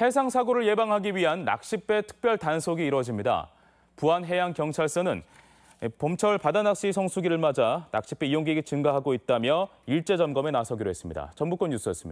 해상 사고를 예방하기 위한 낚싯배 특별 단속이 이뤄집니다. 부안해양경찰서는 봄철 바다낚시 성수기를 맞아 낚싯배 이용객이 증가하고 있다며 일제 점검에 나서기로 했습니다. 전북권 뉴스였습니다.